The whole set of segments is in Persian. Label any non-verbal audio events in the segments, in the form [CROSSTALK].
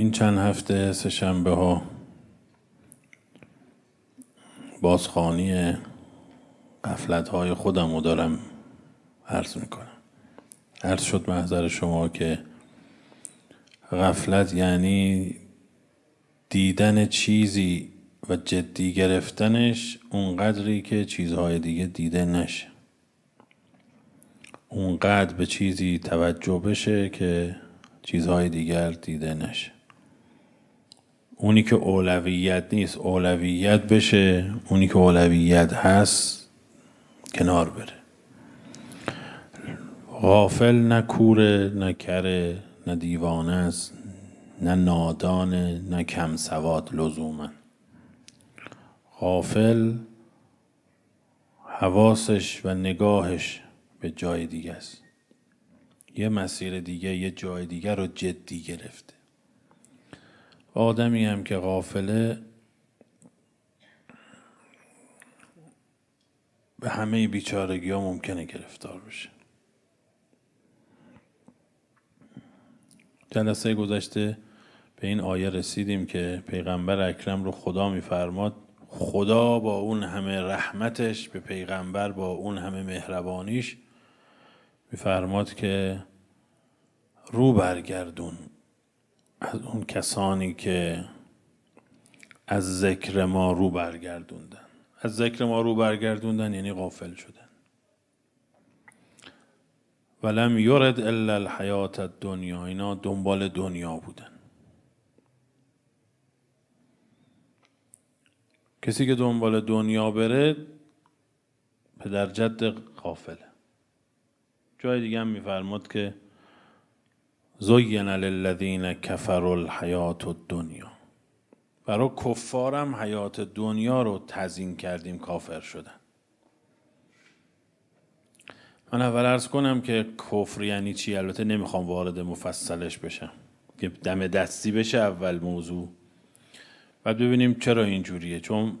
این چند هفته سه شنبه ها بازخانی قفلت های خودم رو دارم عرض میکنم عرض شد محضر شما که غفلت یعنی دیدن چیزی و جدی گرفتنش اونقدری که چیزهای دیگه دیده نشه اونقدر به چیزی توجه بشه که چیزهای دیگر دیده نشه اونی که اولویت نیست اولویت بشه اونی که اولویت هست کنار بره غافل نه کوره نه کره نه دیوانه است نه نادانه نه کم سواد لزوما غافل حواسش و نگاهش به جای دیگه است یه مسیر دیگه یه جای دیگه رو جدی گرفته آدمی هم که غافله به همه بیچارگی ها ممکنه گرفتار بشه جلسه گذشته به این آیه رسیدیم که پیغمبر اکرم رو خدا میفرماد خدا با اون همه رحمتش به پیغمبر با اون همه مهربانیش میفرماد که رو برگردون از اون کسانی که از ذکر ما رو برگردوندن از ذکر ما رو برگردوندن یعنی غافل شدن ولم یورد الا الحیات دنیا اینا دنبال دنیا بودن کسی که دنبال دنیا بره پدر جد قافله. جای دیگه هم میفرماد که زین للذین کفر الحیات الدنیا برای کفارم حیات دنیا رو تزین کردیم کافر شدن من اول ارز کنم که کفر یعنی چی البته نمیخوام وارد مفصلش بشم که دم دستی بشه اول موضوع بعد ببینیم چرا اینجوریه چون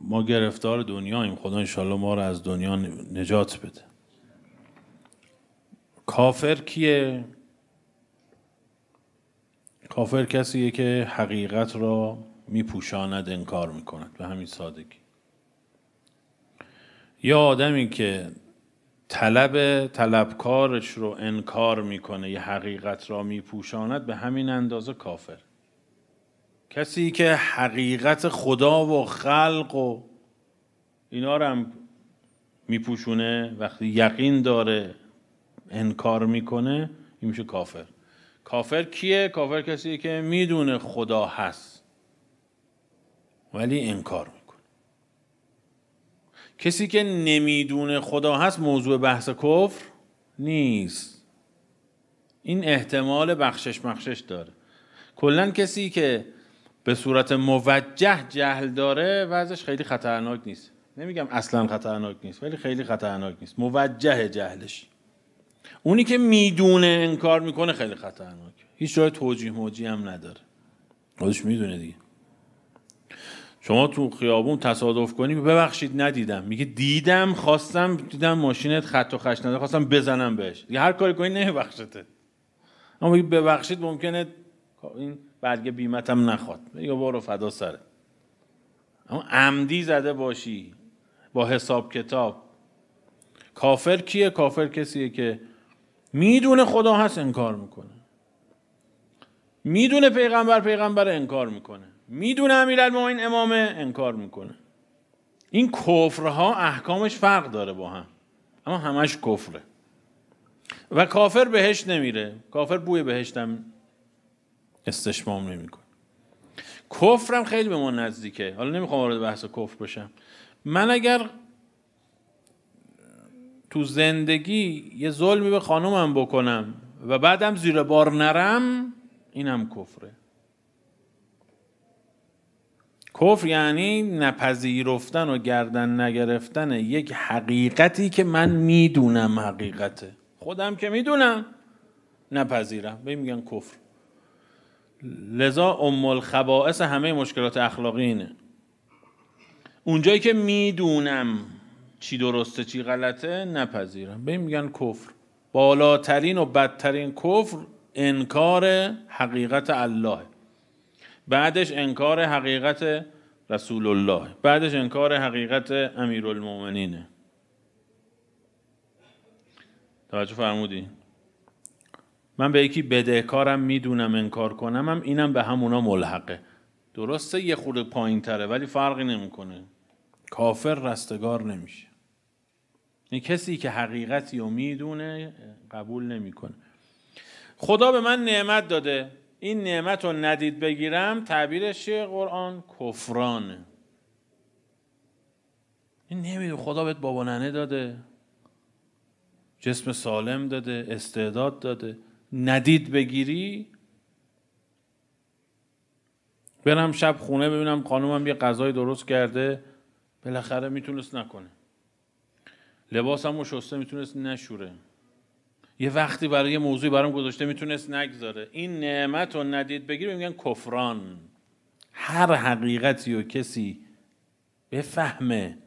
ما گرفتار دنیاییم خدا انشالله ما رو از دنیا نجات بده کافر کیه کافر کسیه که حقیقت را میپوشاند انکار میکند به همین سادگی یا آدمی که طلب طلبکارش رو انکار میکنه یه حقیقت را میپوشاند به همین اندازه کافر کسی که حقیقت خدا و خلق و اینا رو هم میپوشونه وقتی یقین داره انکار میکنه این میشه کافر کافر کیه؟ کافر کسی که میدونه خدا هست ولی انکار میکنه کسی که نمیدونه خدا هست موضوع بحث کفر نیست این احتمال بخشش مخشش داره کلا کسی که به صورت موجه جهل داره وضعش خیلی خطرناک نیست نمیگم اصلا خطرناک نیست ولی خیلی خطرناک نیست موجه جهلش اونی که میدونه انکار میکنه خیلی خطرناک هیچ جای توجیه موجی هم نداره خودش میدونه دیگه شما تو خیابون تصادف کنی ببخشید ندیدم میگه دیدم خواستم دیدم ماشینت خط و خش نداره خواستم بزنم بهش دیگه هر کاری کنی نمیبخشته اما میگه ببخشید ممکنه این برگه بیمت هم نخواد یا برو فدا سره اما عمدی زده باشی با حساب کتاب کافر کیه کافر کسیه که میدونه خدا هست انکار میکنه میدونه پیغمبر پیغمبر انکار میکنه میدونه این امامه انکار میکنه این کفرها احکامش فرق داره با هم اما همش کفره و کافر بهش نمیره کافر بوی بهشت هم استشمام نمیکنه کفرم خیلی به ما نزدیکه حالا نمیخوام وارد بحث کفر بشم من اگر تو زندگی یه ظلمی به خانومم بکنم و بعدم زیر بار نرم اینم کفره کفر یعنی نپذیرفتن و گردن نگرفتن یک حقیقتی که من میدونم حقیقته خودم که میدونم نپذیرم به میگن کفر لذا ام الخبائس همه مشکلات اخلاقی اینه اونجایی که میدونم چی درسته چی غلطه نپذیرن به میگن کفر بالاترین و بدترین کفر انکار حقیقت الله بعدش انکار حقیقت رسول الله بعدش انکار حقیقت امیرالمؤمنینه توجه فرمودی من به یکی بدهکارم میدونم انکار کنم هم اینم به همونا ملحقه درسته یه خورده پایین تره ولی فرقی نمیکنه کافر رستگار نمیشه این یعنی کسی که حقیقتی رو میدونه قبول نمیکنه خدا به من نعمت داده این نعمت رو ندید بگیرم تعبیرش چیه قرآن کفرانه این نمیدونه خدا بهت بابا ننه داده جسم سالم داده استعداد داده ندید بگیری برم شب خونه ببینم خانومم یه غذای درست کرده بالاخره میتونست نکنه هم شسته میتونست نشوره یه وقتی برای یه موضوعی برام گذاشته میتونست نگذاره این نعمت رو ندید بگیر میگن کفران هر حقیقتی و کسی بفهمه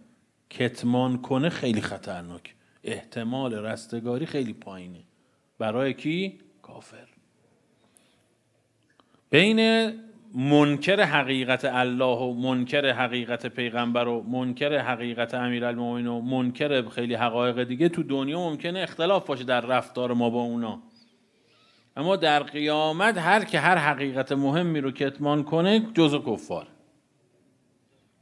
کتمان کنه خیلی خطرناک احتمال رستگاری خیلی پایینه برای کی؟ کافر بین منکر حقیقت الله و منکر حقیقت پیغمبر و منکر حقیقت المومن و منکر خیلی حقایق دیگه تو دنیا ممکنه اختلاف باشه در رفتار ما با اونا اما در قیامت هر که هر حقیقت مهمی رو کتمان کنه جزء کفار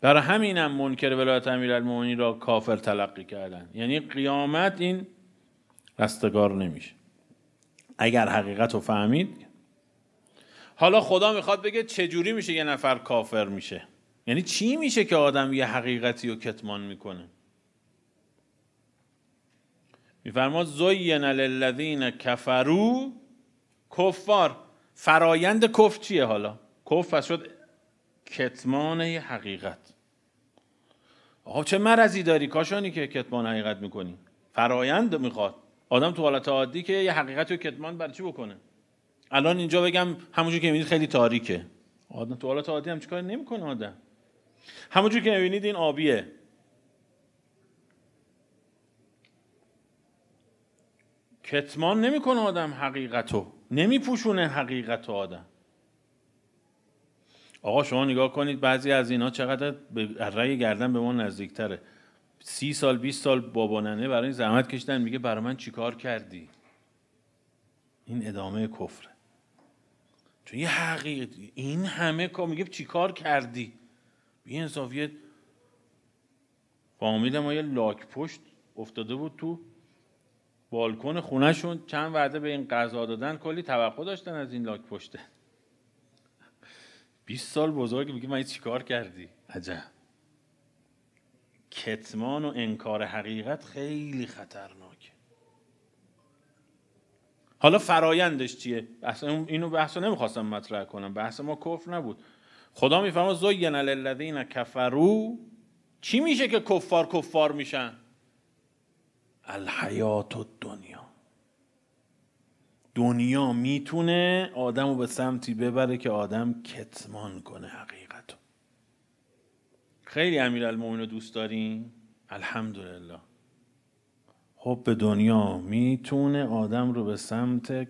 برای همینم منکر ولایت امیرالمومنین را کافر تلقی کردن یعنی قیامت این رستگار نمیشه اگر حقیقت رو فهمید حالا خدا میخواد بگه چجوری میشه یه نفر کافر میشه یعنی چی میشه که آدم یه حقیقتی رو کتمان میکنه میفرما زین للذین کفرو کفار فرایند کف چیه حالا کف شد کتمان حقیقت آقا چه مرضی داری کاشانی که کتمان حقیقت میکنی فرایند میخواد آدم تو حالت عادی که یه حقیقت رو کتمان بر چی بکنه الان اینجا بگم همونجور که میبینید خیلی تاریکه آدم تو حالت عادی هم چیکار نمیکنه آدم همونجور که میبینید این آبیه کتمان نمیکنه آدم حقیقتو نمیپوشونه حقیقت آدم آقا شما نگاه کنید بعضی از اینا چقدر به رأی گردن به ما نزدیکتره سی سال 20 سال باباننه برای زحمت کشیدن میگه برای من چیکار کردی این ادامه کفره چون یه حقیقت این همه کار میگه چیکار کردی بی انصافیت فامیل ما یه لاک پشت افتاده بود تو بالکن خونهشون چند وعده به این غذا دادن کلی توقع داشتن از این لاک پشته 20 [LAUGHS] سال بزرگ میگه من چیکار کردی عجب کتمان و انکار حقیقت خیلی خطرناک حالا فرایندش چیه اصلا اینو بحث نمیخواستم مطرح کنم بحث ما کفر نبود خدا میفرما زین للذین کفرو چی میشه که کفار کفار میشن الحیات و دنیا دنیا میتونه آدم رو به سمتی ببره که آدم کتمان کنه حقیقت خیلی امیر رو دوست داریم الحمدلله حب خب دنیا میتونه آدم رو به سمت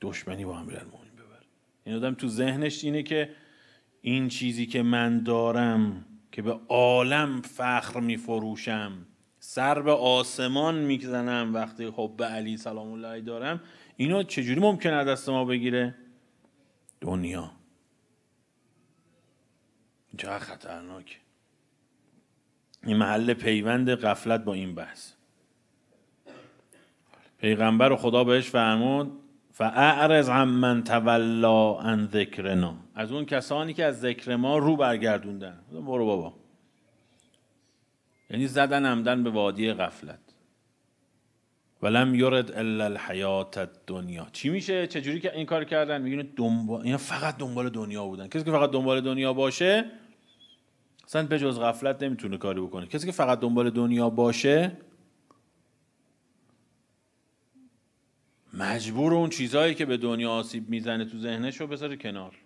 دشمنی با امیرالمومنین ببره این آدم تو ذهنش اینه که این چیزی که من دارم که به عالم فخر میفروشم سر به آسمان میزنم وقتی حب علی سلام الله دارم اینا چجوری ممکنه دست ما بگیره دنیا چه خطرناکه این محل پیوند قفلت با این بحث پیغمبر و خدا بهش فرمود فاعرض عن من تولا عن ذکرنا از اون کسانی که از ذکر ما رو برگردوندن برو بابا یعنی زدن عمدن به وادی غفلت ولم یرد الا الحیات الدنیا چی میشه چجوری که این کار کردن میگن دنبال اینا فقط دنبال دنیا بودن کسی که فقط دنبال دنیا باشه اصلا به جز غفلت نمیتونه کاری بکنه کسی که فقط دنبال دنیا باشه مجبور اون چیزهایی که به دنیا آسیب میزنه تو ذهنش رو بذاره کنار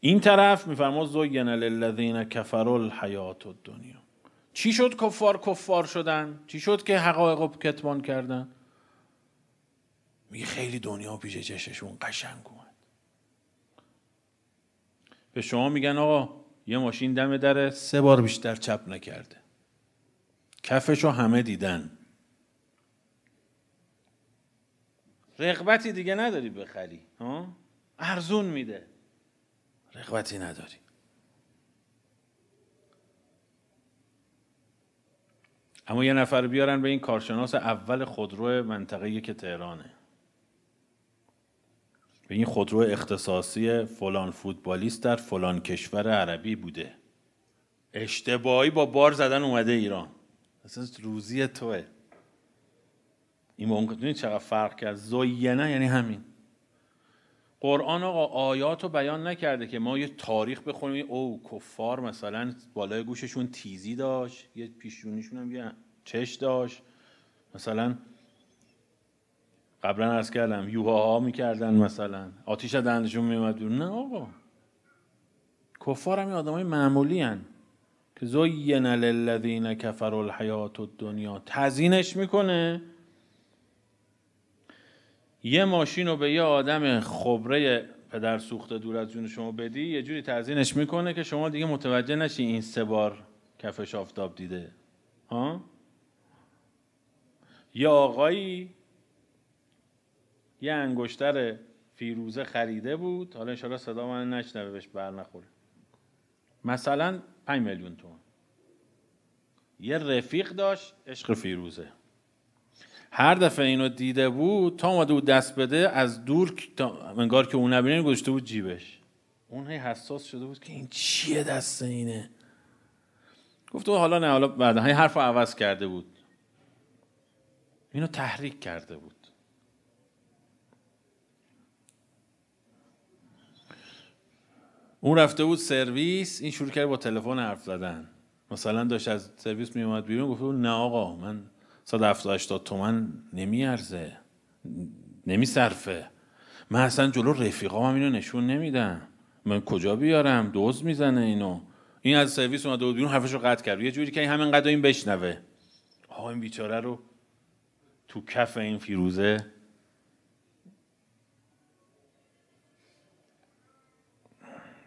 این طرف میفرما زین للذین کفروا الحیات الدنیا چی شد کفار کفار شدن چی شد که حقایق رو کتمان کردن میگه خیلی دنیا پیش چششون قشنگ اومد به شما میگن آقا یه ماشین دم دره سه بار بیشتر چپ نکرده کفش رو همه دیدن رغبتی دیگه نداری بخری ها ارزون میده رغبتی نداری اما یه نفر بیارن به این کارشناس اول خودرو منطقه که تهرانه به این خودرو اختصاصی فلان فوتبالیست در فلان کشور عربی بوده اشتباهی با بار زدن اومده ایران اصلا روزی توه این با اون چقدر فرق کرد زینه یعنی همین قرآن آقا آیات رو بیان نکرده که ما یه تاریخ بخونیم او کفار مثلا بالای گوششون تیزی داشت یه پیشونیشون هم یه چش داشت مثلا قبلا از کردم یوهاها میکردن مثلا آتیش دندشون میومد نه آقا کفار هم های معمولی هن. که زین للذین کفر الحیات الدنیا تزینش میکنه یه ماشین رو به یه آدم خبره پدر سوخته دور از جون شما بدی یه جوری تزیینش میکنه که شما دیگه متوجه نشی این سه بار کفش آفتاب دیده ها یه آقایی یه انگشتر فیروزه خریده بود حالا انشالله صدا من نشنوه بهش بر نخوره مثلا 5 میلیون تومن یه رفیق داشت عشق فیروزه هر دفعه اینو دیده بود تا اومده بود دست بده از دور انگار که اون نبینه گذاشته بود جیبش اون هی حساس شده بود که این چیه دست اینه گفت حالا نه حالا بعد هر حرف عوض کرده بود اینو تحریک کرده بود اون رفته بود سرویس این شروع کرد با تلفن حرف زدن مثلا داشت از سرویس می اومد بیرون گفت نه آقا من 170 80 تومن نمیارزه نمیصرفه من اصلا جلو رفیقام هم اینو نشون نمیدم من کجا بیارم دوز میزنه اینو این از سرویس اومده بود بیرون حرفشو قطع کرد یه جوری که همین این بشنوه آقا این بیچاره رو تو کف این فیروزه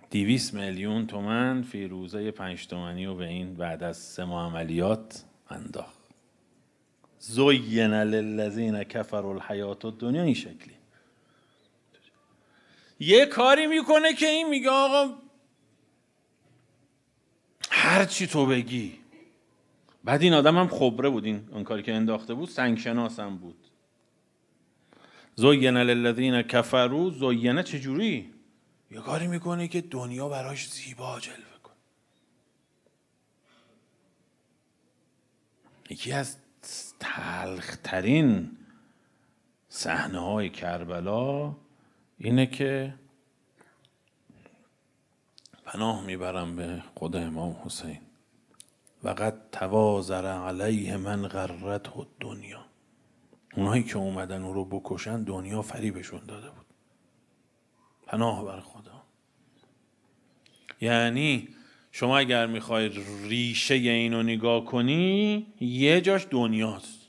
دیویس میلیون تومن فیروزه پنج تومنی و به این بعد از سه ماه عملیات انداخت زین للذین کفروا الحیات الدنیا این شکلی یه کاری میکنه که این میگه آقا هر چی تو بگی بعد این آدم هم خبره بود این اون کاری که انداخته بود سنگشناس هم بود زین للذین کفروا زینه چجوری یه کاری میکنه که دنیا براش زیبا جلوه کنه یکی از تلخترین صحنه های کربلا اینه که پناه میبرم به خود امام حسین وقد توازر علیه من و دنیا اونایی که اومدن او رو بکشن دنیا فریبشون داده بود پناه بر خدا یعنی شما اگر میخوای ریشه اینو نگاه کنی یه جاش دنیاست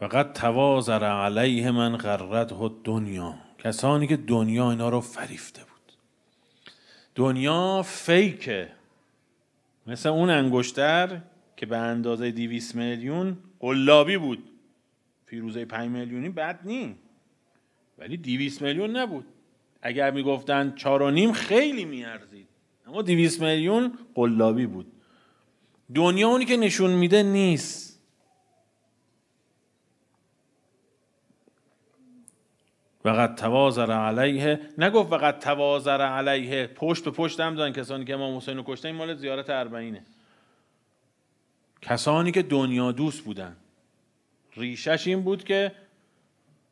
فقط توازر علیه من غرت دنیا کسانی که دنیا اینا رو فریفته بود دنیا فیکه مثل اون انگشتر که به اندازه دیویس میلیون قلابی بود فیروزه 5 میلیونی بد نی ولی دیویس میلیون نبود اگر میگفتن چار و نیم خیلی میارزید اما دیویس میلیون قلابی بود دنیا اونی که نشون میده نیست وقد توازر علیه نگفت وقد توازر علیه پشت به پشت هم دادن کسانی که امام حسین رو کشتن این مال زیارت اربعینه کسانی که دنیا دوست بودن ریشش این بود که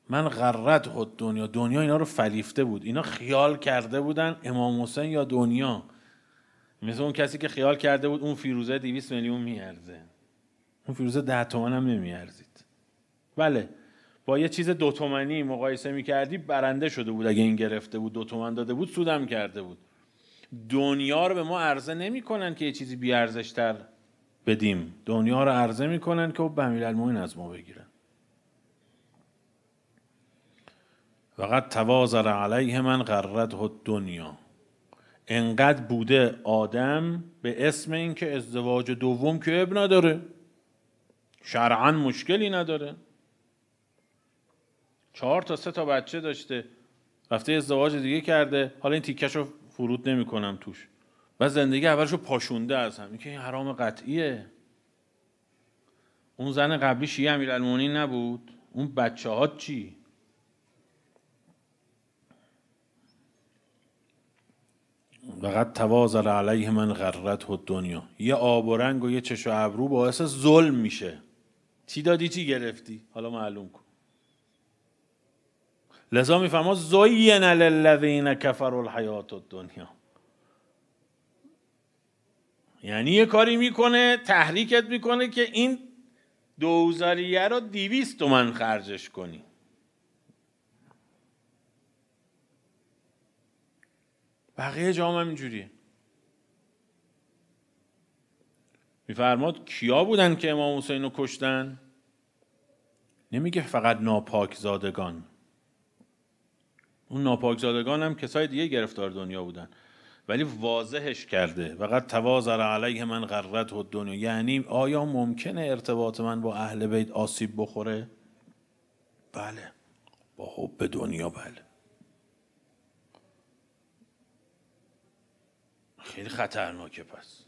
من غرت خود دنیا دنیا اینا رو فریفته بود اینا خیال کرده بودن امام حسین یا دنیا مثل اون کسی که خیال کرده بود اون فیروزه 200 میلیون میارزه اون فیروزه ده تومن هم نمیارزید بله با یه چیز دو تومنی مقایسه میکردی برنده شده بود اگه این گرفته بود دو تومن داده بود سودم کرده بود دنیا رو به ما عرضه نمیکنن که یه چیزی بی ارزشتر بدیم دنیا رو عرضه میکنن که خب به ماین از ما بگیرن وقد توازر علیه من هد دنیا انقدر بوده آدم به اسم اینکه ازدواج دوم که اب نداره شرعا مشکلی نداره چهار تا سه تا بچه داشته رفته ازدواج دیگه کرده حالا این تیکش رو فرود نمیکنم توش و زندگی اولش رو پاشونده از هم که این حرام قطعیه اون زن قبلی شیعه امیرالمومنین نبود اون بچه ها چی وقد توازل علیه من غررت و دنیا یه آب و رنگ و یه چش و ابرو باعث ظلم میشه چی دادی چی گرفتی حالا معلوم کن لذا میفهما زین للذین کفر الحیات الدنیا یعنی یه کاری میکنه تحریکت میکنه که این دوزاریه رو دیویست تومن خرجش کنی بقیه جام هم اینجوریه میفرماد کیا بودن که امام حسین رو کشتن نمیگه فقط ناپاک زادگان اون ناپاک زادگان هم کسای دیگه گرفتار دنیا بودن ولی واضحش کرده فقط توازر علیه من غرت و دنیا یعنی آیا ممکنه ارتباط من با اهل بیت آسیب بخوره بله با حب دنیا بله خیلی خطرناکه پس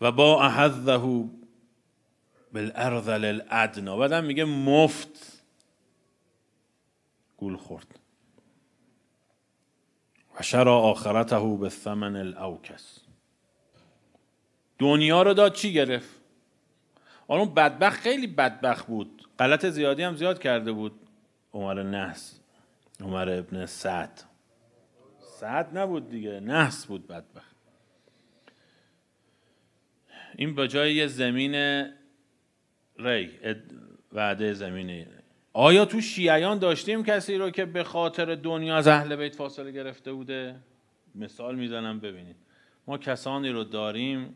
و با احذه بالارض للادنا بعدم میگه مفت گول خورد و شرا آخرته به ثمن الاوکس دنیا رو داد چی گرفت آن اون بدبخت خیلی بدبخت بود غلط زیادی هم زیاد کرده بود عمر نحس عمر ابن سعد سعد نبود دیگه نحس بود بدبخت این با جای زمین ری وعده زمین آیا تو شیعیان داشتیم کسی رو که به خاطر دنیا از اهل بیت فاصله گرفته بوده مثال میزنم ببینید ما کسانی رو داریم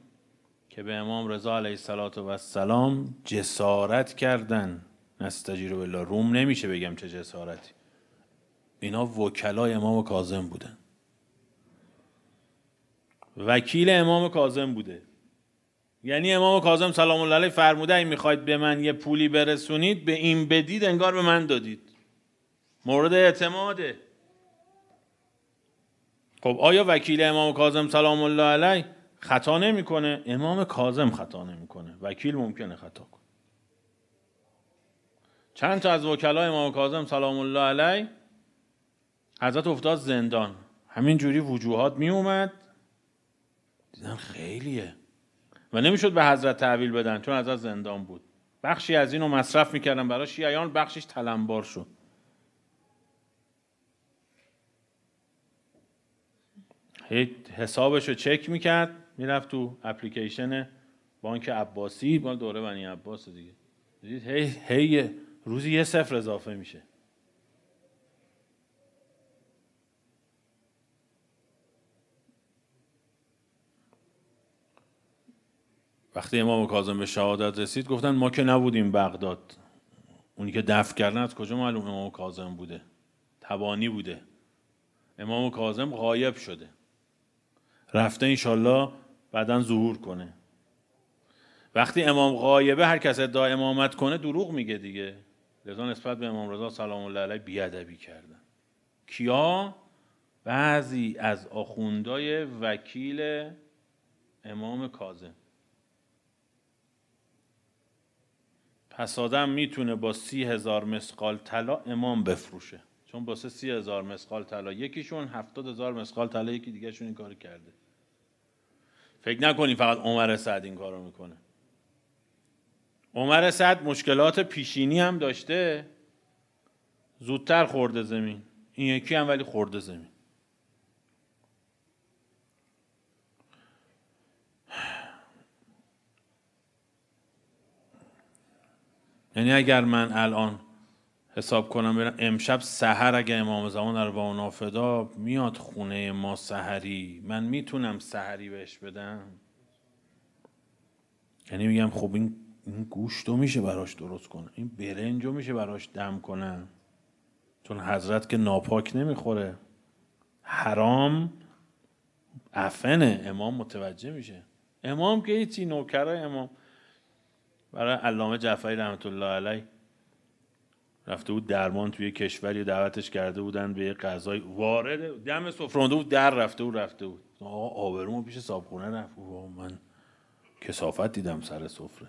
که به امام رضا علیه السلام جسارت کردن نستجیر بالله روم نمیشه بگم چه جسارتی اینا وکلای امام کاظم بودن وکیل امام کاظم بوده یعنی امام کاظم سلام الله علیه فرموده این میخواید به من یه پولی برسونید به این بدید انگار به من دادید مورد اعتماده خب آیا وکیل امام کاظم سلام الله علیه خطا نمیکنه امام کاظم خطا نمیکنه وکیل ممکنه خطا کنه چند تا از وکلا امام کاظم سلام الله علیه حضرت افتاد زندان همین جوری وجوهات می اومد دیدن خیلیه و نمیشد به حضرت تحویل بدن چون از زندان بود بخشی از اینو مصرف میکردن برای شیعیان بخشش تلمبار شد حسابش رو چک میکرد میرفت تو اپلیکیشن بانک عباسی با دوره بنی عباس دیگه دیدید هی, هی روزی یه صفر اضافه میشه وقتی امام کاظم به شهادت رسید گفتن ما که نبودیم بغداد اونی که دفع کردن از کجا معلوم امام کاظم بوده تبانی بوده امام کاظم غایب شده رفته انشالله بعدا ظهور کنه وقتی امام غایبه هر کس ادعا امامت کنه دروغ میگه دیگه لذا نسبت به امام رضا سلام الله علیه بیادبی کردن کیا بعضی از آخوندای وکیل امام کاظم پس آدم میتونه با سی هزار مسقال طلا امام بفروشه چون با سی هزار مسقال طلا یکیشون هفتاد هزار مسقال طلا یکی دیگهشون این کار کرده فکر نکنی فقط عمر سعد این کارو میکنه عمر سعد مشکلات پیشینی هم داشته زودتر خورده زمین این یکی هم ولی خورده زمین یعنی اگر من الان حساب کنم برم امشب سحر اگر امام زمان رو با میاد خونه ما سهری من میتونم سهری بهش بدم یعنی میگم خب این این گوشت رو میشه براش درست کنم این برنج رو میشه براش دم کنم چون حضرت که ناپاک نمیخوره حرام افنه امام متوجه میشه امام که هیچی نوکره امام برای علامه جعفری رحمت الله علی رفته بود درمان توی کشوری دعوتش کرده بودن به یه غذای وارد دم سفرانده بود در رفته بود رفته بود آقا پیش صابخونه رفت و من کسافت دیدم سر سفره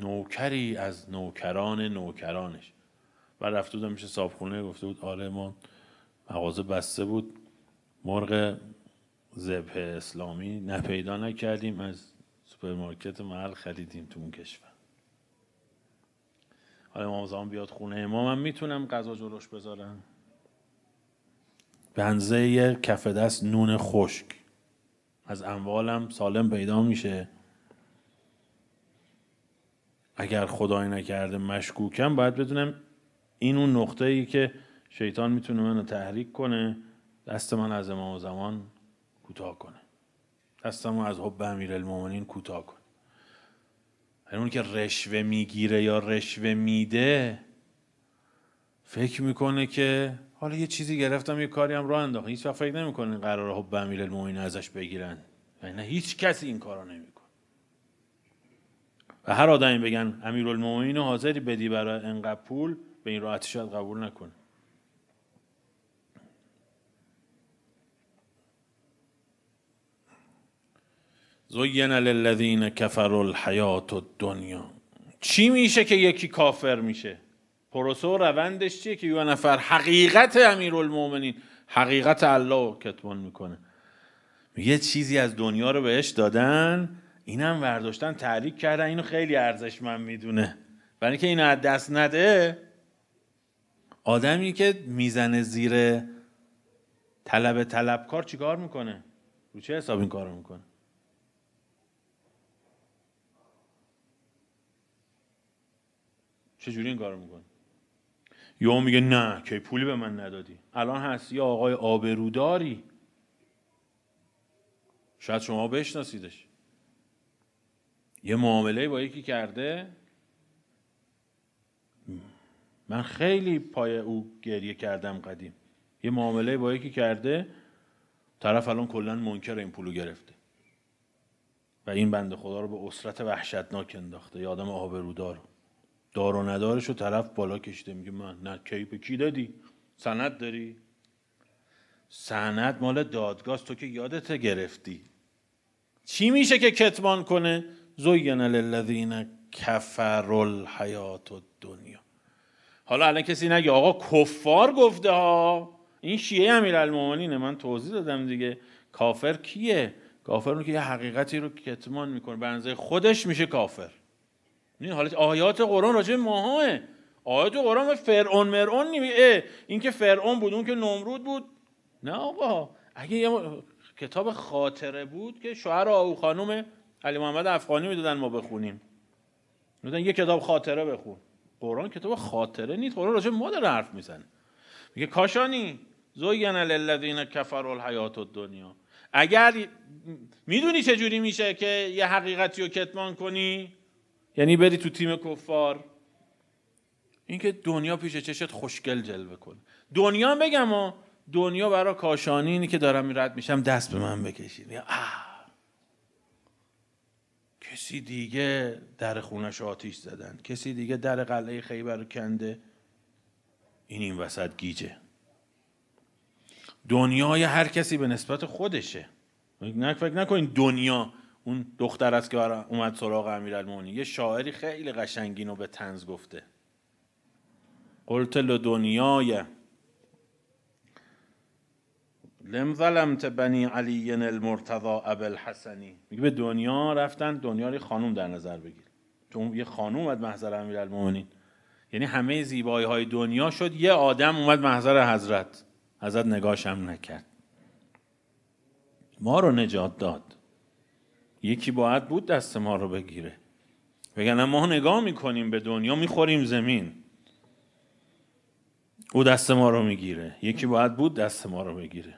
نوکری از نوکران نوکرانش و رفته بودم میشه صابخونه گفته بود آره ما مغازه بسته بود مرغ ذبح اسلامی نپیدا نکردیم از سوپرمارکت محل خریدیم تو اون کشور حالا امام زمان بیاد خونه ما من میتونم غذا جلوش بذارم بنزه کف دست نون خشک از اموالم سالم پیدا میشه اگر خدای نکرده مشکوکم باید بدونم این اون نقطه ای که شیطان میتونه منو تحریک کنه دست من از امام زمان کوتاه کنه دستمو از حب المومنین کوتاه کن یعنی اون که رشوه میگیره یا رشوه میده فکر میکنه که حالا یه چیزی گرفتم یه کاری هم راه انداخت، هیچ وقت فکر نمیکنه قرار حب المومنین ازش بگیرن یعنی هیچ کسی این کارو نمیکنه و هر آدمی بگن امیرالمومنین حاضری بدی برای انقدر پول به این راحتی شاید قبول نکنه زین للذین کفروا الحیات الدنیا چی میشه که یکی کافر میشه پروسه روندش چیه که یه نفر حقیقت امیرالمومنین حقیقت الله کتبان میکنه یه چیزی از دنیا رو بهش دادن اینم ورداشتن تحریک کردن اینو خیلی ارزشمند میدونه برای اینکه اینو از دست نده آدمی که میزنه زیر طلب طلبکار چیکار میکنه رو چه حساب این کارو میکنه چجوری این کارو میکنی یهو میگه نه که پولی به من ندادی الان هست یا آقای آبروداری شاید شما بشناسیدش یه معامله با یکی کرده من خیلی پای او گریه کردم قدیم یه معامله با یکی کرده طرف الان کلا منکر این پولو گرفته و این بنده خدا رو به اسرت وحشتناک انداخته یه آدم آبرودارو دار و ندارش رو طرف بالا کشیده میگه من نه کی به کی دادی سند داری سند مال دادگاه تو که یادت گرفتی چی میشه که کتمان کنه زین للذین کفر الحیات دنیا حالا الان کسی نگه آقا کفار گفته ها این شیعه امیرالمومنینه من توضیح دادم دیگه کافر کیه کافر اون که یه حقیقتی رو کتمان میکنه به خودش میشه کافر این حالت آیات قرآن راجع ماهاه آیات قرآن فرعون مرعون نمیگه این که فرعون بود اون که نمرود بود نه آقا اگه یه کتاب خاطره بود که شوهر او خانم علی محمد افغانی میدادن ما بخونیم میدادن یه کتاب خاطره بخون قرآن کتاب خاطره نیست قرآن راجع ما داره حرف میزنه میگه کاشانی زوین للذین کفروا الحیات الدنیا اگر میدونی چجوری میشه که یه حقیقتی رو کتمان کنی یعنی بری تو تیم کفار اینکه دنیا پیش چشت خوشگل جلوه کن دنیا بگم و دنیا برای کاشانی اینی که دارم رد میشم دست به من بکشید کسی دیگه در خونش آتیش زدن کسی دیگه در قلعه خیبر رو کنده این این وسط گیجه دنیای هر کسی به نسبت خودشه فکر نکنین دنیا اون دختر است که اومد سراغ امیرالمومنین یه شاعری خیلی قشنگین رو به تنز گفته قلت لدنیای لم ظلمت بنی علی المرتضا حسنی میگه به دنیا رفتن دنیا رو خانوم در نظر بگیر چون یه خانوم اومد محضر امیرالمومنین یعنی همه زیبایی های دنیا شد یه آدم اومد محضر حضرت حضرت نگاش نکرد ما رو نجات داد یکی باید بود دست ما رو بگیره وگرنه ما نگاه میکنیم به دنیا میخوریم زمین او دست ما رو میگیره یکی باید بود دست ما رو بگیره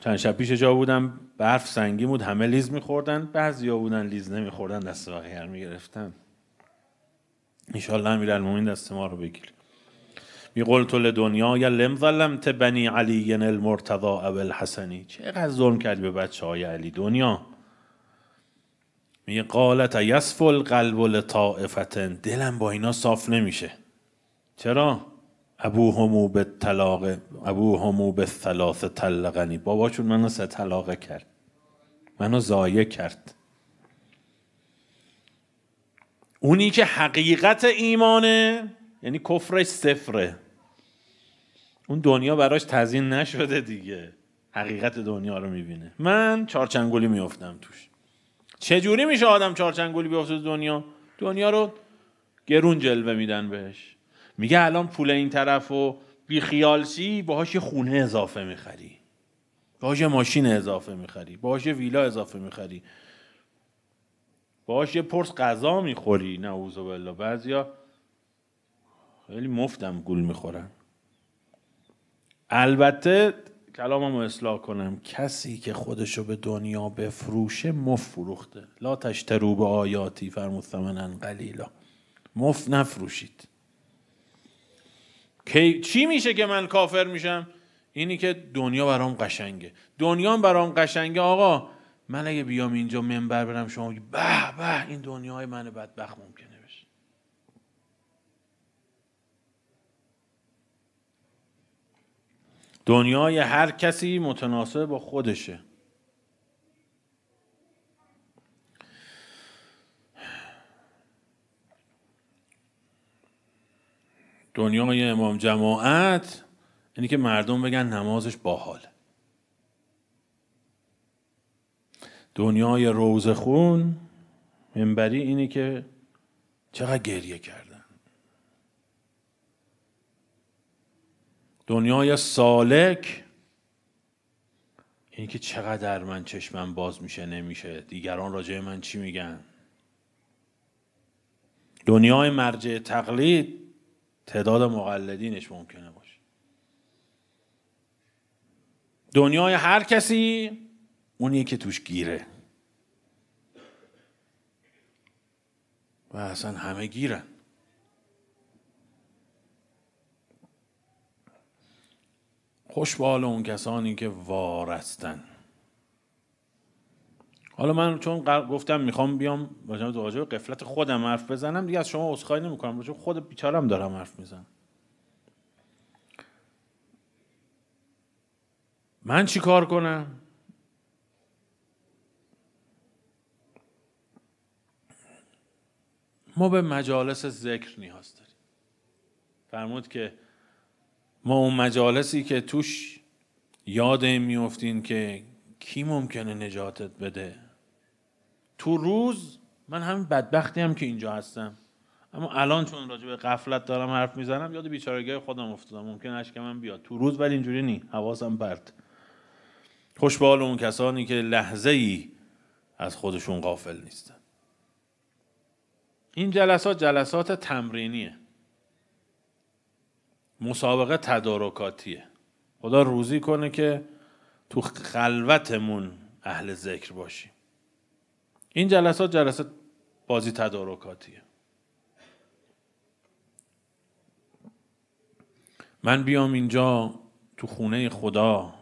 چند شب پیش جا بودم برف سنگی بود همه لیز میخوردن ها بودن لیز نمیخوردن دست بقیه میگرفتن انشالله المومین دست ما رو بگیره تو دنیا یا لم ظلمت بنی علی یعنی المرتضا او الحسنی چقدر ظلم کرد به بچه های علی دنیا میگه قالت یسف القلب لطائفتن دلم با اینا صاف نمیشه چرا ابوهمو به طلاق ابوهمو به ثلاث طلقنی باباشون منو سه طلاقه کرد منو زایه کرد اونی که حقیقت ایمانه یعنی کفرش صفره اون دنیا براش تزین نشده دیگه حقیقت دنیا رو میبینه من چارچنگولی میافتم توش چجوری میشه آدم چارچنگولی بیفته دنیا دنیا رو گرون جلوه میدن بهش میگه الان پول این طرف و بیخیالسی باهاش یه خونه اضافه میخری باهاش یه ماشین اضافه میخری باهاش یه ویلا اضافه میخری باهاش یه پرس غذا میخوری نه بالله بعضیا خیلی مفتم گول میخورن البته کلامم رو اصلاح کنم کسی که خودشو به دنیا بفروشه مف فروخته لا تشترو به آیاتی فرمود ثمنن قلیلا مف نفروشید کی... چی میشه که من کافر میشم اینی که دنیا برام قشنگه دنیا برام قشنگه آقا من اگه بیام اینجا منبر برم شما به به این دنیای من بدبخت ممکنه دنیای هر کسی متناسب با خودشه دنیای امام جماعت اینی که مردم بگن نمازش باحاله دنیای روزخون منبری اینی که چقدر گریه کرد. دنیای سالک این که چقدر من چشمم باز میشه نمیشه دیگران راجع من چی میگن دنیای مرجع تقلید تعداد مقلدینش ممکنه باشه دنیای هر کسی اونیه که توش گیره و اصلا همه گیرن خوش به اون کسانی که وارستن حالا من چون گفتم میخوام بیام دواجه به قفلت خودم حرف بزنم دیگه از شما نمی کنم چون خود بیچارم دارم حرف میزنم من چی کار کنم ما به مجالس ذکر نیاز داریم فرمود که ما اون مجالسی که توش یاد این که کی ممکنه نجاتت بده تو روز من همین بدبختی هم که اینجا هستم اما الان چون راجع به قفلت دارم حرف میزنم یاد بیچارگی خودم افتادم ممکن من بیاد تو روز ولی اینجوری نی حواسم پرت خوش اون کسانی که لحظه ای از خودشون غافل نیستن این جلسات جلسات تمرینیه مسابقه تدارکاتیه خدا روزی کنه که تو خلوتمون اهل ذکر باشیم این جلسات جلسات بازی تدارکاتیه من بیام اینجا تو خونه خدا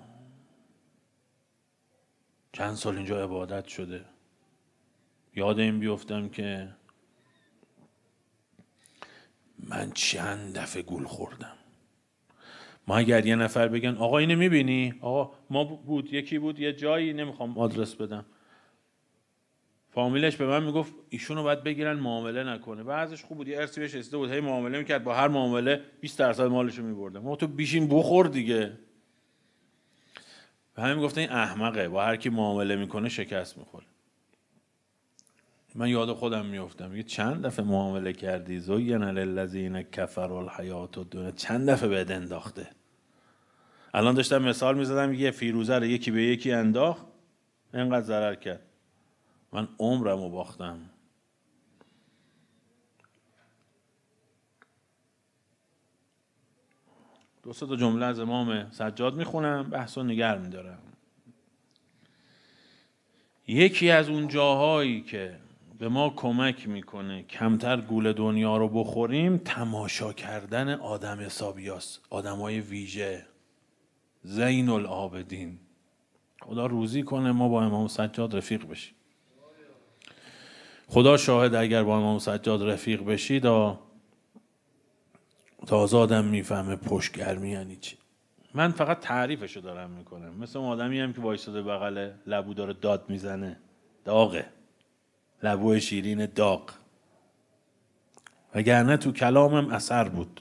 چند سال اینجا عبادت شده یاد این بیفتم که من چند دفعه گول خوردم ما اگر یه نفر بگن آقا اینو میبینی آقا ما بود یکی بود یه جایی نمیخوام آدرس بدم فامیلش به من میگفت ایشونو باید بگیرن معامله نکنه بعضش خوب بود یه ارسی بهش بود هی معامله میکرد با هر معامله 20 درصد مالشو میبردم ما تو بیشین بخور دیگه و همین میگفت این احمقه با هر کی معامله میکنه شکست میخوره من یاد خودم میفتم میگه چند دفعه معامله کردی زوین للذین کفروا الحیات دونه چند دفعه بهت انداخته الان داشتم مثال میزدم یه فیروزه رو یکی به یکی انداخت اینقدر ضرر کرد من عمرم رو باختم دو تا جمله از امام سجاد میخونم بحث و نگر میدارم یکی از اون جاهایی که به ما کمک میکنه کمتر گول دنیا رو بخوریم تماشا کردن آدم حسابیاست آدمای ویژه زین العابدین خدا روزی کنه ما با امام سجاد رفیق بشیم خدا شاهد اگر با امام سجاد رفیق بشید تا تازه آدم میفهمه پشگرمی یعنی چی من فقط تعریفشو دارم میکنم مثل اون آدمی هم که وایستاده بغل لبو داره داد میزنه داغه لبو شیرین داغ وگرنه تو کلامم اثر بود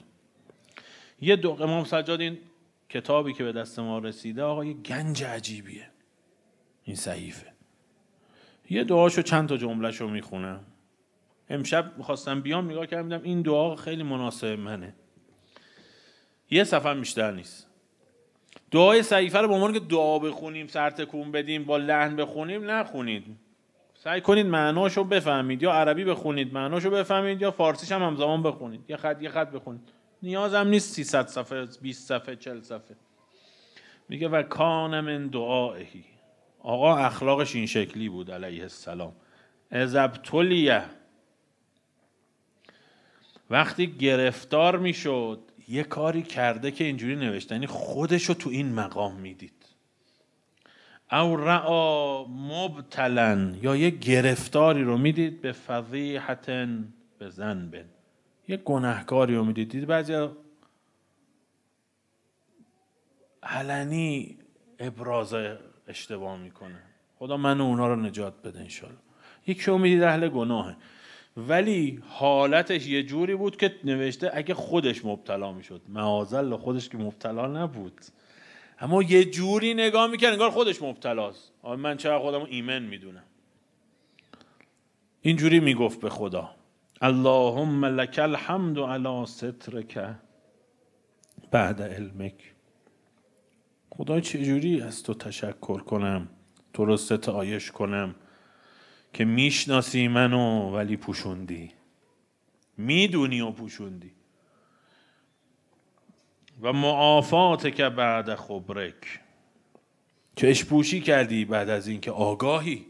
یه دو امام سجاد این کتابی که به دست ما رسیده آقا یه گنج عجیبیه این صحیفه یه دعاشو چند تا جملهشو میخونم امشب میخواستم بیام نگاه کردم این دعا خیلی مناسب منه یه صفحه بیشتر نیست دعای صحیفه رو به عنوان که دعا بخونیم سر تکون بدیم با لحن بخونیم نخونید سعی کنید معناشو بفهمید یا عربی بخونید معناشو بفهمید یا فارسیش هم همزمان بخونید یه خط یه خط بخونید نیازم نیست 300 صفحه 20 صفحه 40 صفحه میگه و کان من دعائهی آقا اخلاقش این شکلی بود علیه السلام ازبطلیه وقتی گرفتار میشد یه کاری کرده که اینجوری نوشته یعنی خودش رو تو این مقام میدید او رعا مبتلن یا یه گرفتاری رو میدید به فضیحتن به زنبن یه گناهکاری رو میدید دید بعضی علنی ابراز اشتباه میکنه خدا من و اونا رو نجات بده انشالله یکی رو میدید اهل گناهه ولی حالتش یه جوری بود که نوشته اگه خودش مبتلا میشد معازل خودش که مبتلا نبود اما یه جوری نگاه میکرد انگار خودش مبتلاست من چرا خودم ایمن میدونم اینجوری میگفت به خدا اللهم لک الحمد علی سترک بعد علمک خدا چجوری از تو تشکر کنم تو رو ستایش کنم که میشناسی منو ولی پوشوندی میدونی و پوشوندی و معافات که بعد خبرک چشپوشی کردی بعد از اینکه آگاهی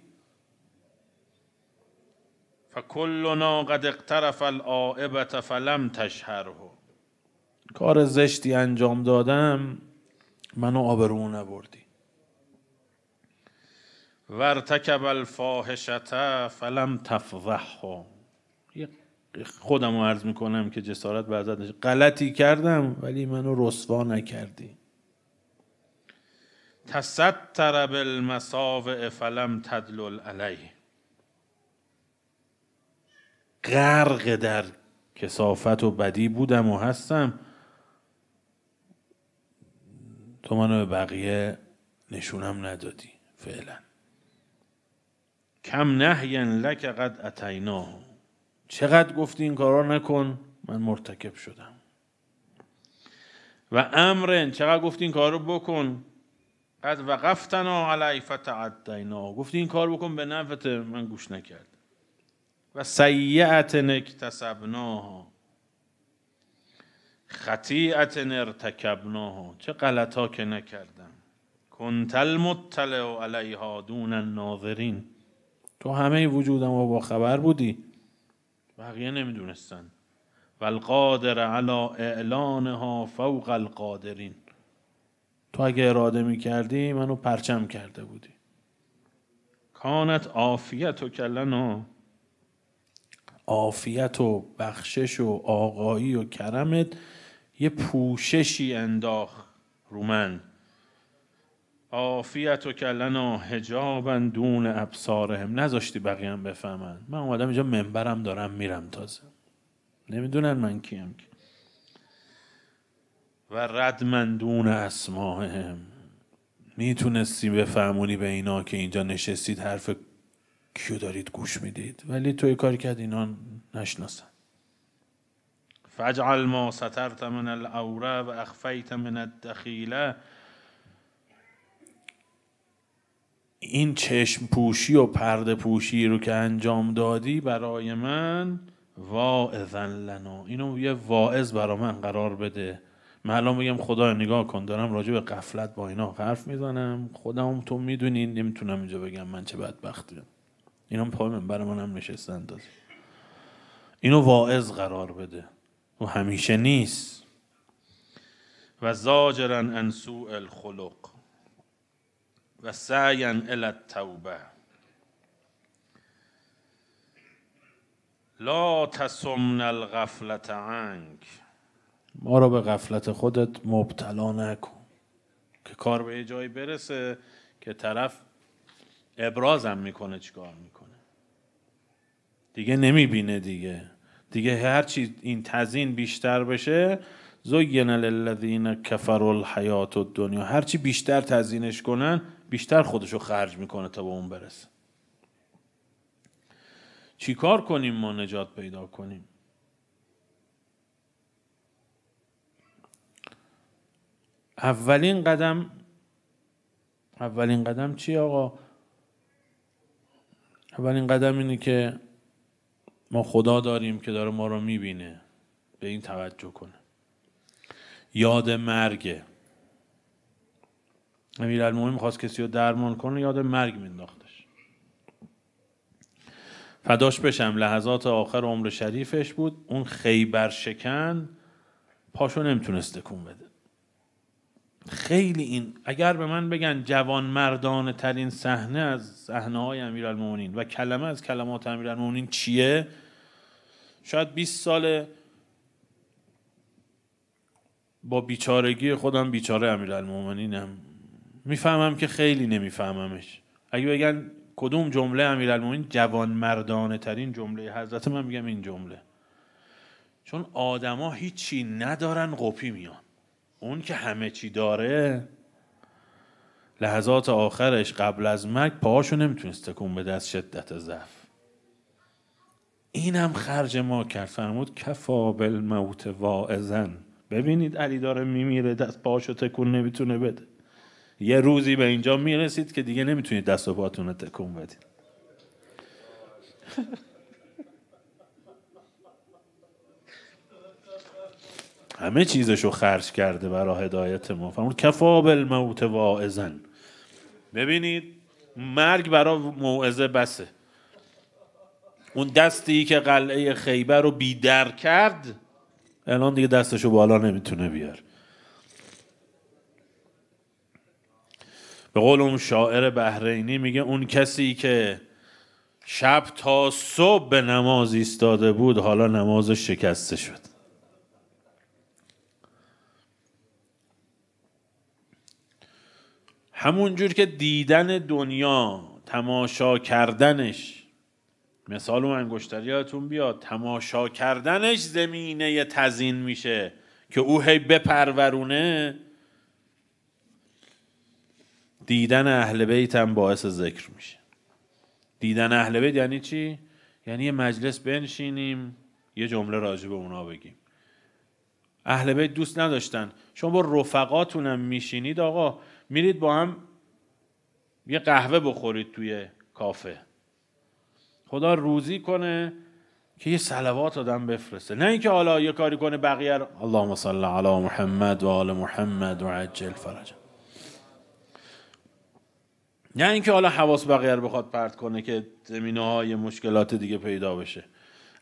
فکلنا قد اقترف العائبت فلم تشهره کار زشتی انجام دادم منو آبرو نبردی ورتکب الفاحشت فلم تفضحه خودم رو عرض میکنم که جسارت برزد نشه غلطی کردم ولی منو رسوا نکردی تستر بالمصاوع فلم تدلل علیه غرق در کسافت و بدی بودم و هستم تو منو به بقیه نشونم ندادی فعلا کم نهین لک قد اتینا چقدر گفتی این کارا نکن من مرتکب شدم و امرن چقدر گفتین این بکن قد وقفتنا علی فتعدینا گفتی این کار بکن به نفت من گوش نکرد و سیعت نکتسبناها خطیعت ارتکبناها چه غلط ها که نکردم کنتل و علیها دون الناظرین تو همه وجودم و با خبر بودی بقیه نمیدونستن و القادر علی اعلانها فوق القادرین تو اگه اراده میکردی منو پرچم کرده بودی کانت آفیت و کلنا عافیت و بخشش و آقایی و کرمت یه پوششی انداخ رو من عافیت و کلنا هجابن دون ابصارهم نذاشتی بقیه هم بفهمن من اومدم اینجا منبرم دارم میرم تازه نمیدونن من کیم که و رد من دون اسماهم میتونستی بفهمونی به اینا که اینجا نشستید حرف کیو دارید گوش میدید ولی توی کاری کرد اینا نشناسن فجعل ما سترت من الاوره و اخفیت من الدخیله این چشم پوشی و پرده پوشی رو که انجام دادی برای من واعظن لنا اینو یه واعظ برای من قرار بده من الان بگم خدا نگاه کن دارم راجع به قفلت با اینا حرف میزنم خودم تو میدونین نمیتونم اینجا بگم من چه بدبختیم اینا هم پای منبر من هم نشستن اینو واعظ قرار بده و همیشه نیست و زاجرن سوء الخلق و سعیا الی توبه لا تسمن الغفلت عنگ ما را به غفلت خودت مبتلا نکن که کار به یه جایی برسه که طرف ابرازم میکنه چیکار میکنه دیگه نمیبینه دیگه دیگه هرچی این تزین بیشتر بشه زین للذین کفروا الحیات الدنیا هر چی بیشتر تزینش کنن بیشتر خودشو خرج میکنه تا به اون برسه چیکار کنیم ما نجات پیدا کنیم اولین قدم اولین قدم چی آقا اولین قدم اینه که ما خدا داریم که داره ما رو میبینه به این توجه کنه یاد مرگ. امیر المومن خواست کسی رو درمان کنه یاد مرگ مینداختش فداش بشم لحظات آخر عمر شریفش بود اون خیبر شکن پاشو نمیتونست تکون بده خیلی این اگر به من بگن جوان مردان ترین صحنه از صحنه های امیرالمومنین و کلمه از کلمات امیرالمومنین چیه شاید 20 سال با بیچارگی خودم بیچاره امیرالمومنینم میفهمم که خیلی نمیفهممش اگه بگن کدوم جمله امیرالمومنین جوان مردانه ترین جمله حضرت من میگم این جمله چون آدما هیچی ندارن قپی میان اون که همه چی داره لحظات آخرش قبل از مرگ پاهاشو نمیتونست تکون بده از شدت ضعف اینم خرج ما کرد فرمود کفا بالموت واعظن ببینید علی داره میمیره دست پاهاشو تکون نمیتونه بده یه روزی به اینجا میرسید که دیگه نمیتونید دست و پاتون تکون بدید [LAUGHS] همه چیزشو خرج کرده برای هدایت ما فرمود کفا بالموت واعزن ببینید مرگ برای موعظه بسه اون دستی که قلعه خیبر رو بیدر کرد الان دیگه دستشو بالا نمیتونه بیار به قول اون شاعر بهرینی میگه اون کسی که شب تا صبح به نماز ایستاده بود حالا نمازش شکسته شد همونجور که دیدن دنیا تماشا کردنش مثال اون انگشتریاتون بیاد تماشا کردنش زمینه تزین میشه که او هی بپرورونه دیدن اهل بیت هم باعث ذکر میشه دیدن اهل بیت یعنی چی یعنی یه مجلس بنشینیم یه جمله راجع به اونا بگیم اهل بیت دوست نداشتن شما با رفقاتونم میشینید آقا میرید با هم یه قهوه بخورید توی کافه خدا روزی کنه که یه سلوات آدم بفرسته نه اینکه حالا یه کاری کنه بقیه الله اللهم صل علی محمد و آل محمد و عجل فرج نه اینکه حالا حواس بقیه بخواد پرت کنه که زمینه های مشکلات دیگه پیدا بشه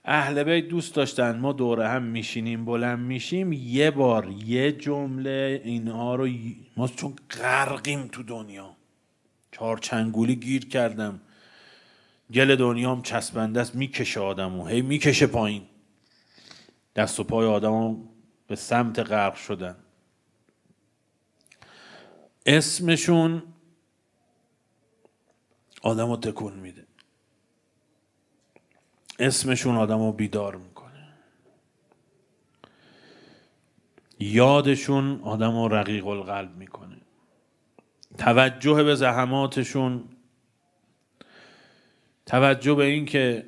اهل بیت دوست داشتن ما دوره هم میشینیم بلند میشیم یه بار یه جمله اینها رو ما چون غرقیم تو دنیا چارچنگولی گیر کردم گل دنیام چسبنده است میکشه آدمو هی میکشه پایین دست و پای آدمو به سمت غرق شدن اسمشون آدمو تکون میده اسمشون آدم رو بیدار میکنه یادشون آدم رو رقیق القلب میکنه توجه به زحماتشون توجه به این که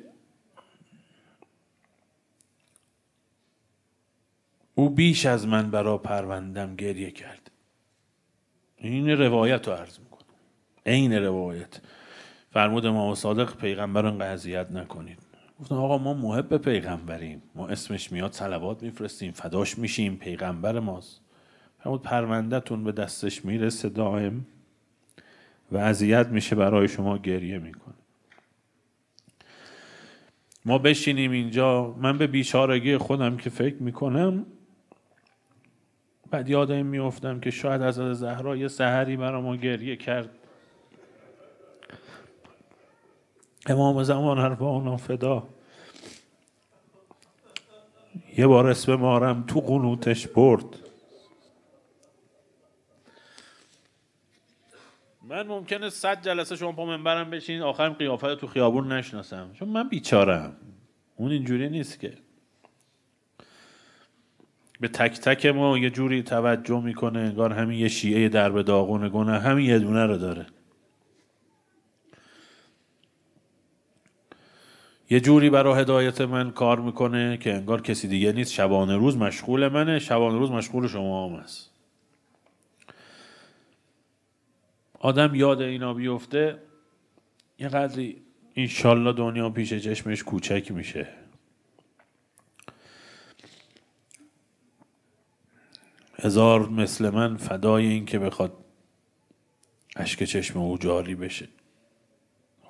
او بیش از من برا پروندم گریه کرد این روایت رو عرض میکنم عین روایت فرمود ما صادق پیغمبر قضیت نکنید گفتن آقا ما محب پیغمبریم ما اسمش میاد صلوات میفرستیم فداش میشیم پیغمبر ماست فرمود پروندهتون به دستش میرسه دائم و اذیت میشه برای شما گریه میکنه ما بشینیم اینجا من به بیچارگی خودم که فکر میکنم بعد یادم میافتم که شاید از زهرا یه سحری برای ما گریه کرد امام زمان اونا فدا یه بار اسم مارم تو قنوتش برد من ممکنه صد جلسه شما پا منبرم بشین آخرم قیافه تو خیابون نشناسم چون من بیچارم اون اینجوری نیست که به تک تک ما یه جوری توجه میکنه انگار همین یه شیعه در به داغون گناه همین یه دونه رو داره یه جوری برا هدایت من کار میکنه که انگار کسی دیگه نیست شبانه روز مشغول منه شبانه روز مشغول شما هم است آدم یاد اینا بیفته یه قدری انشالله دنیا پیش چشمش کوچک میشه هزار مثل من فدای این که بخواد اشک چشم او جاری بشه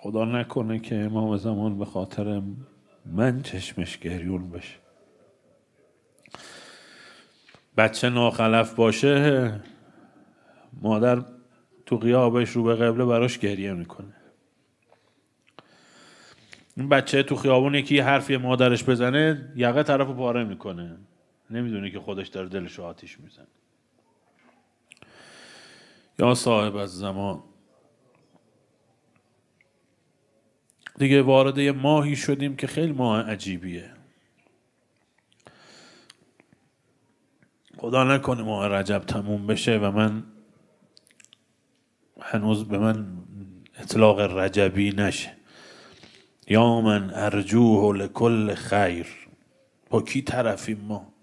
خدا نکنه که امام زمان به خاطر من چشمش گریون بشه بچه ناخلف باشه مادر تو قیابش رو به قبله براش گریه میکنه این بچه تو خیابون یکی حرفی مادرش بزنه یقه طرف رو پاره میکنه نمیدونه که خودش داره دلش آتیش میزنه یا صاحب از زمان دیگه وارد ماهی شدیم که خیلی ماه عجیبیه خدا نکنه ماه رجب تموم بشه و من هنوز به من اطلاق رجبی نشه یا من ارجوه لکل خیر با کی طرفیم ما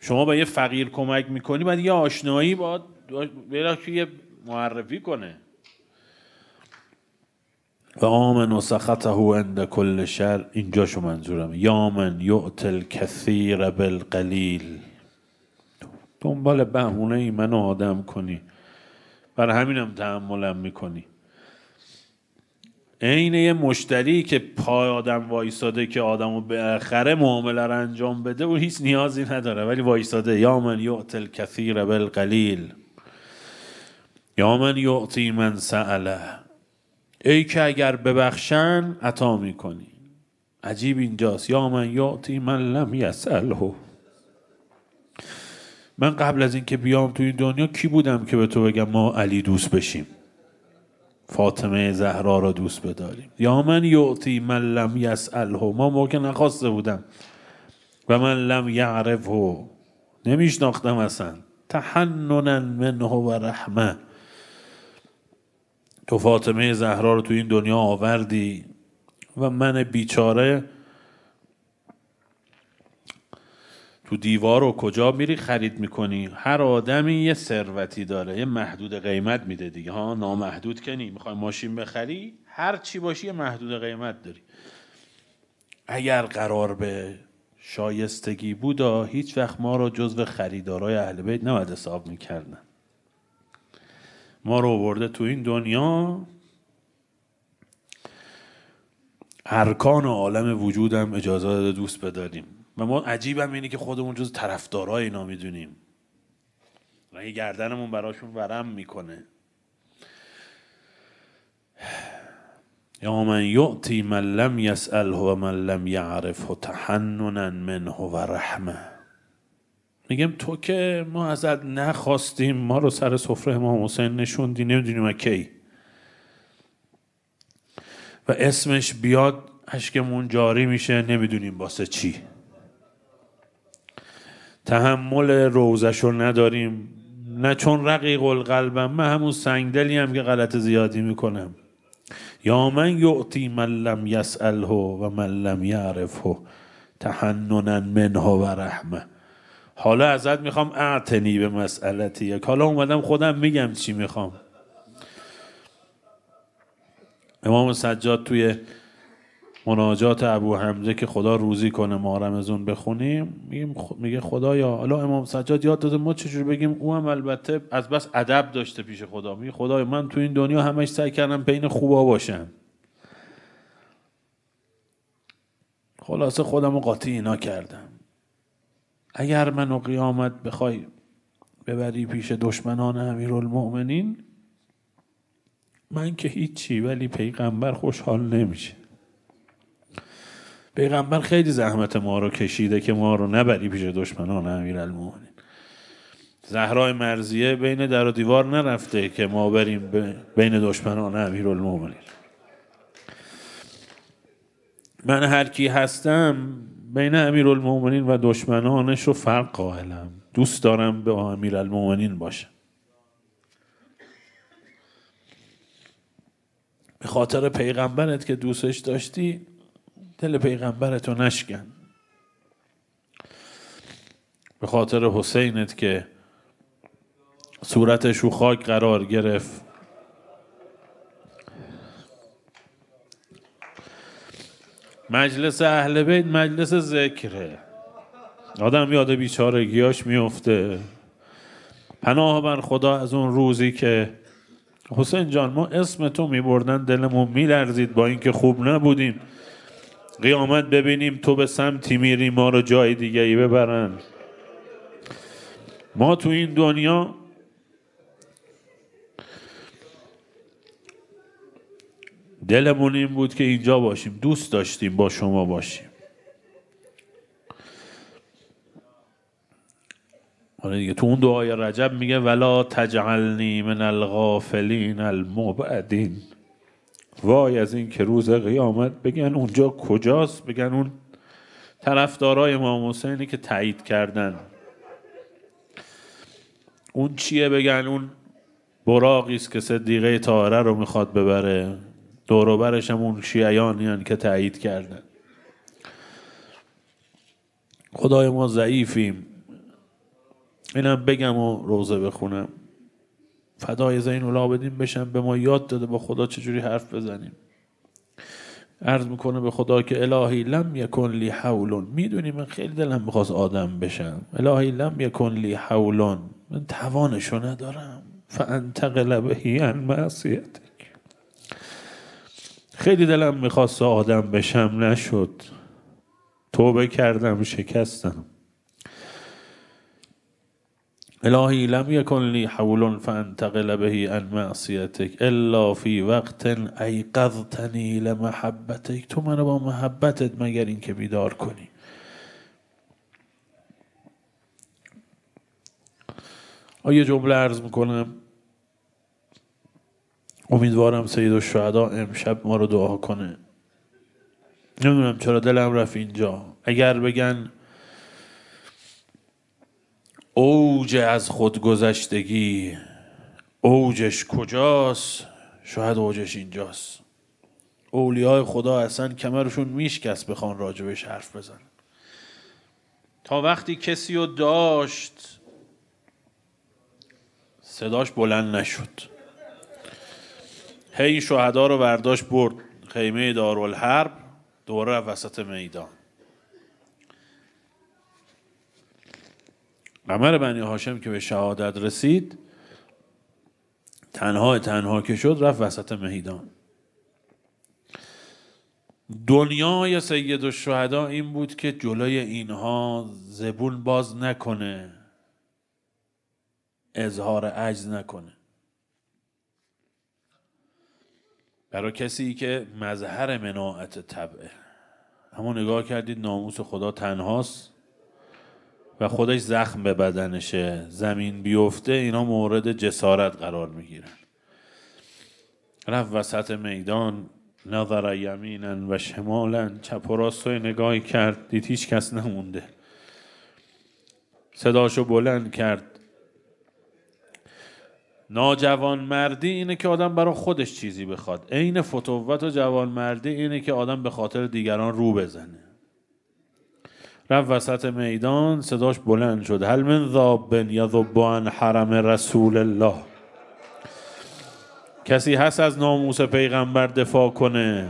شما به یه فقیر کمک میکنی بعد یه آشنایی با یه معرفی کنه و آمن و سخطه عند کل شر اینجاشو منظورم یامن من یعت الکثیر بالقلیل دنبال بهونه ای منو آدم کنی بر همینم تحملم میکنی عین یه مشتری که پای آدم وایستاده که آدمو آخره معامله رو انجام بده و هیچ نیازی نداره ولی وایستاده یا من یعت الکثیر بالقلیل یا من یعطی من سأله ای که اگر ببخشن عطا میکنی عجیب اینجاست یا من یاتی من لم یسأله من قبل از اینکه بیام توی دنیا کی بودم که به تو بگم ما علی دوست بشیم فاطمه زهرا را دوست بداریم یا من یعطی من لم یسأله ما موقع نخواسته بودم و من لم یعرفه نمیشناختم اصلا تحننن منه و رحمه تو فاطمه زهرا رو تو این دنیا آوردی و من بیچاره تو دیوار رو کجا میری خرید میکنی هر آدمی یه ثروتی داره یه محدود قیمت میده دیگه ها نامحدود کنی میخوای ماشین بخری هر چی باشی یه محدود قیمت داری اگر قرار به شایستگی بودا هیچ وقت ما رو جزو خریدارای اهل بیت نباید حساب میکردن ما رو آورده تو این دنیا ارکان عالم وجودم اجازه داده دوست بداریم و ما عجیب اینه که خودمون جز طرفدارای اینا میدونیم و این گردنمون براشون ورم میکنه یا من یعطی من لم یسأله و من لم یعرفه تحننا منه و رحمه میگم تو که ما ازت نخواستیم ما رو سر سفره امام حسین نشوندی نمیدونیم کی و اسمش بیاد اشکمون جاری میشه نمیدونیم باسه چی تحمل روزش رو نداریم نه چون رقیق القلبم من همون سنگدلی هم که غلط زیادی میکنم یا من یعطی من لم یسأله و من لم یعرفه تحننا منه و رحمه حالا ازت میخوام اعتنی به مسئلتی یک حالا اومدم خودم میگم چی میخوام امام سجاد توی مناجات ابو حمزه که خدا روزی کنه ما رمزون بخونیم میگه خدایا حالا امام سجاد یاد داده ما چجور بگیم او هم البته از بس ادب داشته پیش خدا میگه خدایا من تو این دنیا همش سعی کردم بین خوبا باشم خلاصه خودم رو قاطی اینا کردم اگر منو قیامت بخوای ببری پیش دشمنان امیرالمؤمنین من که هیچی ولی پیغمبر خوشحال نمیشه پیغمبر خیلی زحمت ما رو کشیده که ما رو نبری پیش دشمنان المؤمنین زهرای مرزیه بین در و دیوار نرفته که ما بریم بین دشمنان امیرالمؤمنین من هر کی هستم بین امیرالمومنین و دشمنانش رو فرق قائلم دوست دارم به المومنین باشم به خاطر پیغمبرت که دوستش داشتی دل پیغمبرت رو نشکن به خاطر حسینت که صورتش رو خاک قرار گرفت مجلس اهل بیت مجلس ذکره آدم یاد بیچارگیاش میفته پناه بر خدا از اون روزی که حسین جان ما اسم تو میبردن دلمون میلرزید با اینکه خوب نبودیم قیامت ببینیم تو به سمتی میری ما رو جای دیگه ای ببرن ما تو این دنیا دلمون این بود که اینجا باشیم دوست داشتیم با شما باشیم حالا دیگه تو اون دعای رجب میگه ولا تجعلنی من الغافلین المبعدین وای از این که روز قیامت بگن اونجا کجاست بگن اون طرفدارای امام حسینی که تایید کردن اون چیه بگن اون براقی است که صدیقه طاهره رو میخواد ببره دوروبرش هم اون شیعیانیان که تایید کردن خدای ما ضعیفیم اینم بگم و روزه بخونم فدای زین العابدین بشم به ما یاد داده با خدا چجوری حرف بزنیم عرض میکنه به خدا که الهی لم یکن لی حولون میدونی من خیلی دلم میخواست آدم بشم الهی لم یکن لی حولون من توانشو ندارم فانتقل بهی ان معصیت خیلی دلم میخواست آدم بشم نشد توبه کردم شکستم الهی لم یکن لی حول فانتقل بهی عن معصیتک الا فی وقت ایقظتنی لمحبتک تو منو با محبتت مگر اینکه بیدار کنی آیا جمله ارز میکنم امیدوارم سید و امشب ما رو دعا کنه نمیدونم چرا دلم رفت اینجا اگر بگن اوج از خودگذشتگی اوجش کجاست شاید اوجش اینجاست اولیای خدا اصلا کمرشون میشکست بخوان راجبش حرف بزن تا وقتی کسی رو داشت صداش بلند نشد هی شهدا رو برداشت برد خیمه دارالحرب دوباره وسط میدان عمر بنی هاشم که به شهادت رسید تنها تنها که شد رفت وسط میدان دنیای سید الشهدا این بود که جلوی اینها زبون باز نکنه اظهار عجز نکنه برای کسی که مظهر مناعت طبعه اما نگاه کردید ناموس خدا تنهاست و خودش زخم به بدنشه زمین بیفته اینا مورد جسارت قرار میگیرن رفت وسط میدان نظر یمینا و شمالا چپ و راستوی نگاهی کرد دید هیچ کس نمونده صداشو بلند کرد ناجوان مردی اینه که آدم برای خودش چیزی بخواد عین فتوت و جوان مردی اینه که آدم به خاطر دیگران رو بزنه رفت وسط میدان صداش بلند شد هل من ذابن یا ذبان حرم رسول الله کسی هست از ناموس پیغمبر دفاع کنه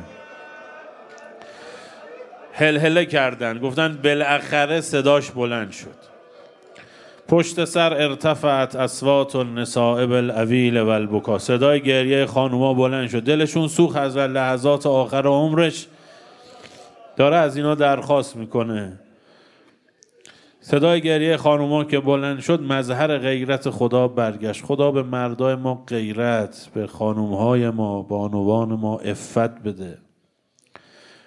هل هله کردن گفتن بالاخره صداش بلند شد پشت سر ارتفعت اصوات نسائب الاویل و البکا صدای گریه خانوما بلند شد دلشون سوخ از و لحظات آخر عمرش داره از اینا درخواست میکنه صدای گریه خانوما که بلند شد مظهر غیرت خدا برگشت خدا به مردای ما غیرت به خانومهای ما بانوان ما افت بده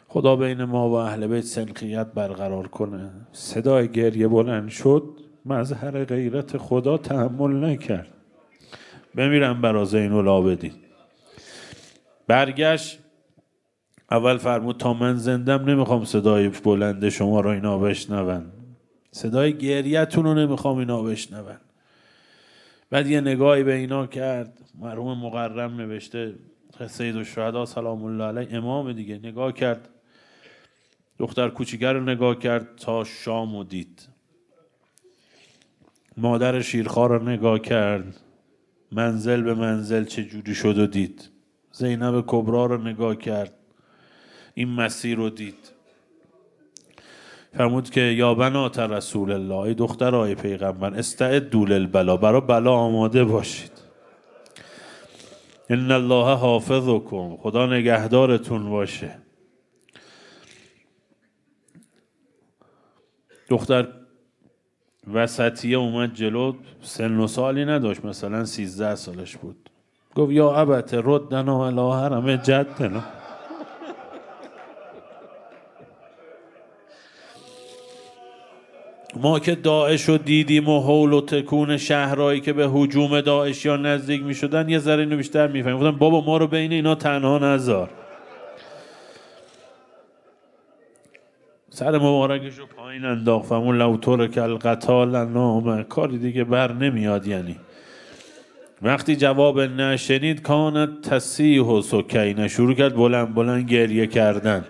خدا بین ما و اهل بیت سنخیت برقرار کنه صدای گریه بلند شد مظهر غیرت خدا تحمل نکرد بمیرم برا زین العابدین برگشت اول فرمود تا من زندم نمیخوام صدای بلند شما رو اینا بشنون صدای گریتون رو نمیخوام اینا بشنون بعد یه نگاهی به اینا کرد مرحوم مقرم نوشته سید شهده سلام الله علیه امام دیگه نگاه کرد دختر کوچیگر رو نگاه کرد تا شام و دید مادر شیرخوا را نگاه کرد منزل به منزل چه جوری شد و دید زینب کبرا را نگاه کرد این مسیر رو دید فرمود که یا بنات رسول الله ای دختر ای پیغمبر استعد دول البلا برا بلا آماده باشید ان الله حافظکم خدا نگهدارتون باشه دختر وسطیه اومد جلو سن و سالی نداشت مثلا سیزده سالش بود گفت یا ابته ردنا و حرم جدنا ما که داعش رو دیدیم و حول و تکون شهرهایی که به حجوم داعشیان نزدیک می شدن یه ذره اینو بیشتر میفهمیم فهمیم. بابا ما رو بین اینا تنها نذار سر مبارکش رو پایین انداخت و اون لوتور که القتال نامه کاری دیگه بر نمیاد یعنی وقتی جواب نشنید کانت تصیح و سکینه شروع کرد بلند بلند گریه کردن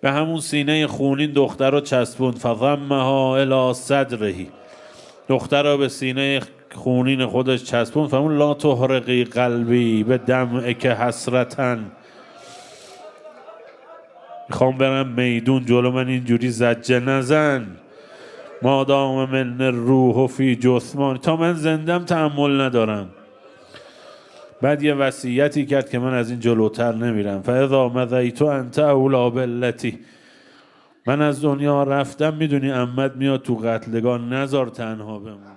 به همون سینه خونین دختر رو چسبوند فضمها الی صدرهی دختر رو به سینه خونین خودش چسبوند فهمون لا تحرقی قلبی به دمع که حسرتن میخوام برم میدون جلو من اینجوری زجه نزن مادام من روح و فی جسمان تا من زندم تحمل ندارم بعد یه وصیتی کرد که من از این جلوتر نمیرم فاذا مذیتو انت اولا بلتی من از دنیا رفتم میدونی امت میاد تو قتلگاه نزار تنها بمون